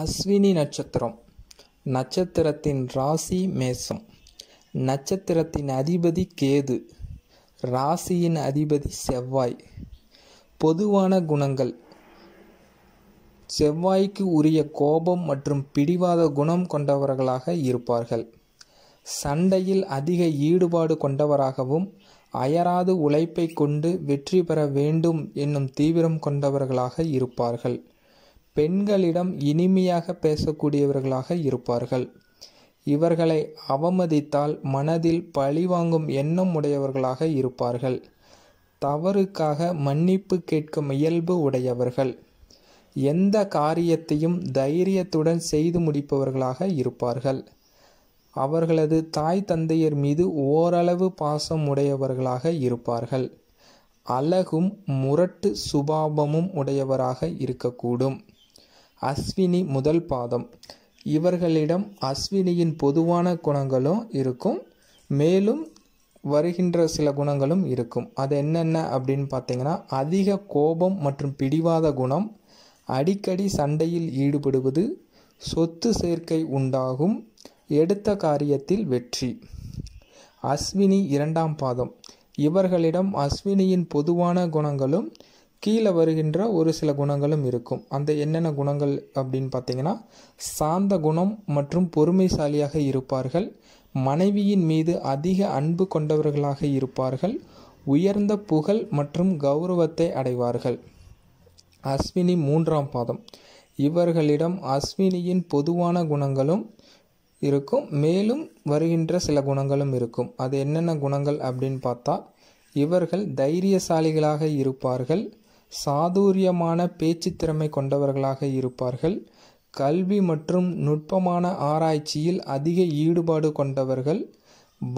அஸ்வினி நட்சத்திரம் நட்சத்திரத்தின் ராசி மேசம் நட்சத்திரத்தின் அதிபதி கேது ராசியின் அதிபதி செவ்வாய் பொதுவான குணங்கள் செவ்வாய்க்கு உரிய கோபம் மற்றும் பிடிவாத குணம் கொண்டவர்களாக இருப்பார்கள் சண்டையில் அதிக ஈடுபாடு கொண்டவராகவும் அயராது உழைப்பை கொண்டு வெற்றி பெற வேண்டும் என்னும் தீவிரம் கொண்டவர்களாக இருப்பார்கள் பெண்களிடம் இனிமையாக பேசக்கூடியவர்களாக இருப்பார்கள் இவர்களை அவமதித்தால் மனதில் பழிவாங்கும் எண்ணம் உடையவர்களாக இருப்பார்கள் தவறுக்காக மன்னிப்பு கேட்கும் இயல்பு உடையவர்கள் எந்த காரியத்தையும் தைரியத்துடன் செய்து முடிப்பவர்களாக இருப்பார்கள் அவர்களது தாய் தந்தையர் மீது ஓரளவு பாசம் உடையவர்களாக இருப்பார்கள் அழகும் முரட்டு சுபாவமும் உடையவராக இருக்கக்கூடும் அஸ்வினி முதல் பாதம் இவர்களிடம் அஸ்வினியின் பொதுவான குணங்களும் இருக்கும் மேலும் வருகின்ற சில குணங்களும் இருக்கும் அது என்னென்ன அப்படின்னு பார்த்தீங்கன்னா அதிக கோபம் மற்றும் பிடிவாத குணம் அடிக்கடி சண்டையில் ஈடுபடுவது சொத்து சேர்க்கை உண்டாகும் எடுத்த காரியத்தில் வெற்றி அஸ்வினி இரண்டாம் பாதம் இவர்களிடம் அஸ்வினியின் பொதுவான குணங்களும் கீழே வருகின்ற ஒரு சில குணங்களும் இருக்கும் அந்த என்னென்ன குணங்கள் அப்படின்னு பார்த்தீங்கன்னா சாந்த குணம் மற்றும் பொறுமைசாலியாக இருப்பார்கள் மனைவியின் மீது அதிக அன்பு கொண்டவர்களாக இருப்பார்கள் உயர்ந்த புகழ் மற்றும் கௌரவத்தை அடைவார்கள் அஸ்வினி மூன்றாம் பாதம் இவர்களிடம் அஸ்வினியின் பொதுவான குணங்களும் இருக்கும் மேலும் வருகின்ற சில குணங்களும் இருக்கும் அது என்னென்ன குணங்கள் அப்படின்னு பார்த்தா இவர்கள் தைரியசாலிகளாக இருப்பார்கள் சாதுரியமான பேச்சு திறமை கொண்டவர்களாக இருப்பார்கள் கல்வி மற்றும் நுட்பமான ஆராய்ச்சியில் அதிக ஈடுபாடு கொண்டவர்கள்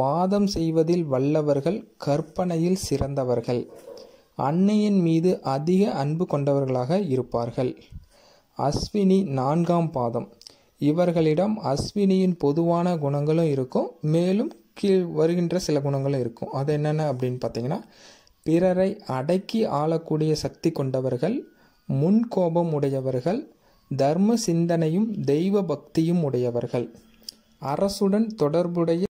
வாதம் செய்வதில் வல்லவர்கள் கற்பனையில் சிறந்தவர்கள் அன்னையின் மீது அதிக அன்பு கொண்டவர்களாக இருப்பார்கள் அஸ்வினி நான்காம் பாதம் இவர்களிடம் அஸ்வினியின் பொதுவான குணங்களும் இருக்கும் மேலும் கீழ் வருகின்ற சில குணங்களும் இருக்கும் அது என்னென்ன அப்படின்னு பார்த்தீங்கன்னா பிறரை அடக்கி ஆளக்கூடிய சக்தி கொண்டவர்கள் முன்கோபம் உடையவர்கள் தர்ம சிந்தனையும் தெய்வ பக்தியும் உடையவர்கள் அரசுடன் தொடர்புடைய